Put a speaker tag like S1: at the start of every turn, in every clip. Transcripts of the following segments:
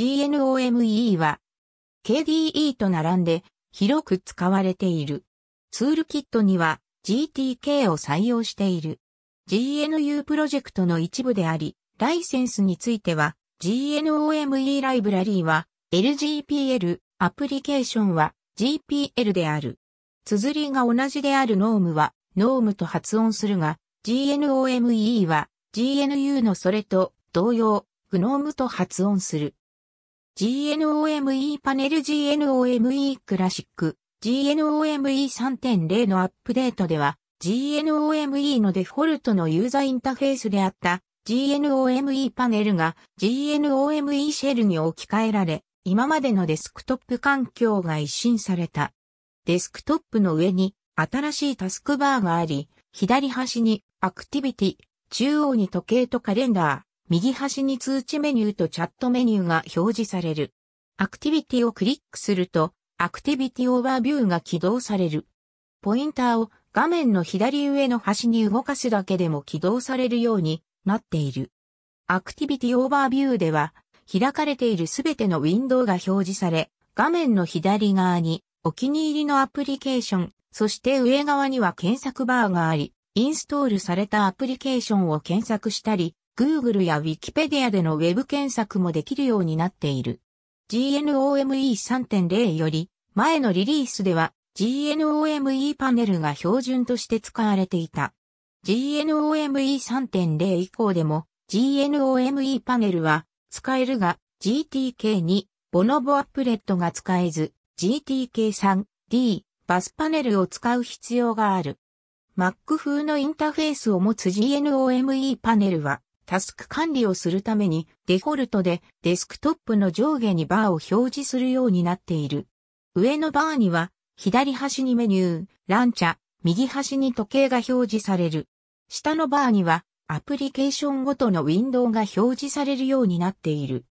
S1: GNOME は KDE と並んで広く使われている。ツールキットには GTK を採用している。GNU プロジェクトの一部であり、ライセンスについては GNOME ライブラリーは LGPL、アプリケーションは GPL である。綴りが同じであるノームはノームと発音するが、GNOME は GNU のそれと同様、グノームと発音する。GNOME パネル GNOME クラシック GNOME 3.0のアップデートでは GNOME のデフォルトのユーザーインターフェースであった GNOME パネルが GNOME シェルに置き換えられ今までのデスクトップ環境が一新された。デスクトップの上に新しいタスクバーがあり左端にアクティビティ中央に時計とカレンダー右端に通知メニューとチャットメニューが表示される。アクティビティをクリックすると、アクティビティオーバービューが起動される。ポインターを画面の左上の端に動かすだけでも起動されるようになっている。アクティビティオーバービューでは、開かれているすべてのウィンドウが表示され、画面の左側にお気に入りのアプリケーション、そして上側には検索バーがあり、インストールされたアプリケーションを検索したり、Google や Wikipedia での Web 検索もできるようになっている。GNOME 3.0より前のリリースでは GNOME パネルが標準として使われていた。GNOME 3.0以降でも GNOME パネルは使えるが GTK2 ボノボアップレットが使えず GTK3D バスパネルを使う必要がある。Mac 風のインターフェースを持つ GNOME パネルはタスク管理をするためにデフォルトでデスクトップの上下にバーを表示するようになっている。上のバーには左端にメニュー、ランチャ、右端に時計が表示される。下のバーにはアプリケーションごとのウィンドウが表示されるようになっている。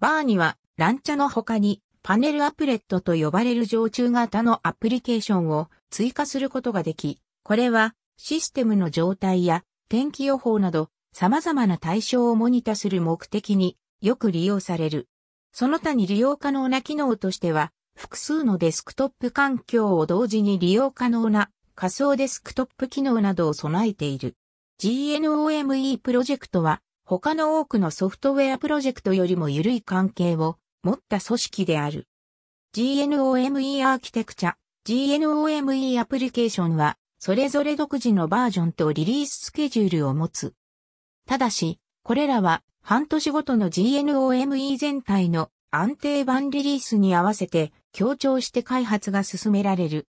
S1: バーにはランチャの他にパネルアプレットと呼ばれる常駐型のアプリケーションを追加することができ、これはシステムの状態や天気予報など様々な対象をモニタする目的によく利用される。その他に利用可能な機能としては、複数のデスクトップ環境を同時に利用可能な仮想デスクトップ機能などを備えている。GNOME プロジェクトは他の多くのソフトウェアプロジェクトよりも緩い関係を持った組織である。GNOME アーキテクチャ、GNOME アプリケーションはそれぞれ独自のバージョンとリリーススケジュールを持つ。ただし、これらは半年ごとの GNOME 全体の安定版リリースに合わせて強調して開発が進められる。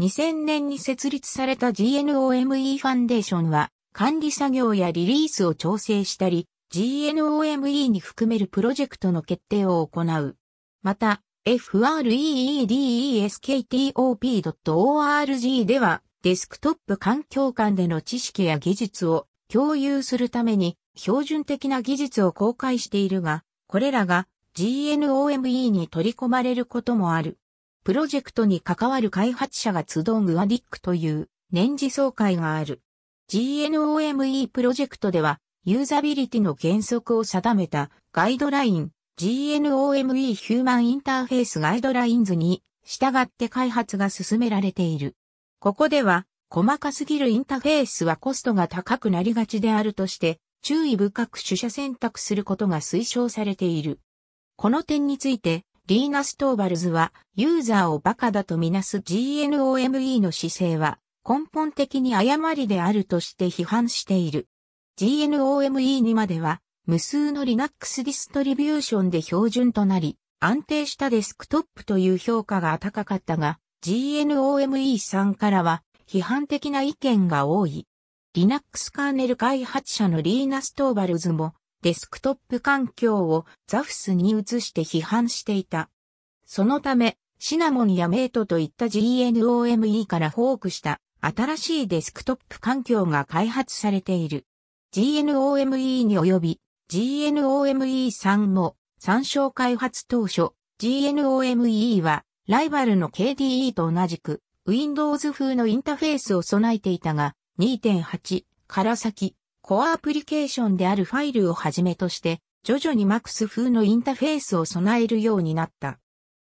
S1: 2000年に設立された GNOME ファンデーションは管理作業やリリースを調整したり、GNOME に含めるプロジェクトの決定を行う。また、freedesktop.org ではデスクトップ環境間での知識や技術を共有するために標準的な技術を公開しているが、これらが GNOME に取り込まれることもある。プロジェクトに関わる開発者が集うグアディックという年次総会がある。GNOME プロジェクトでは、ユーザビリティの原則を定めたガイドライン GNOME ヒューマンインターフェースガイドラインズに従って開発が進められている。ここでは細かすぎるインターフェースはコストが高くなりがちであるとして、注意深く取捨選択することが推奨されている。この点について、リーナ・ストーバルズは、ユーザーをバカだとみなす GNOME の姿勢は、根本的に誤りであるとして批判している。GNOME にまでは、無数の Linux ディストリビューションで標準となり、安定したデスクトップという評価が高かったが、GNOME さんからは、批判的な意見が多い。Linux カーネル開発者のリーナ・ストーバルズもデスクトップ環境をザフスに移して批判していた。そのため、シナモンやメイトといった GNOME からフォークした新しいデスクトップ環境が開発されている。GNOME に及び GNOME3 も参照開発当初 GNOME はライバルの KDE と同じく Windows 風のインターフェースを備えていたが、2.8から先、コアアプリケーションであるファイルをはじめとして、徐々に MAX 風のインターフェースを備えるようになった。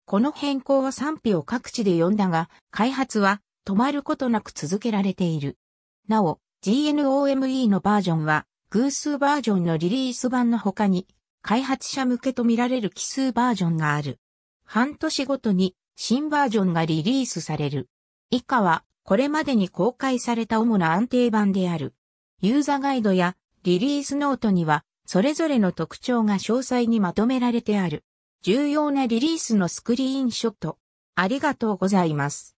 S1: この変更は賛否を各地で呼んだが、開発は止まることなく続けられている。なお、GNOME のバージョンは、偶数バージョンのリリース版の他に、開発者向けとみられる奇数バージョンがある。半年ごとに新バージョンがリリースされる。以下は、これまでに公開された主な安定版である。ユーザーガイドやリリースノートには、それぞれの特徴が詳細にまとめられてある。重要なリリースのスクリーンショット。ありがとうございます。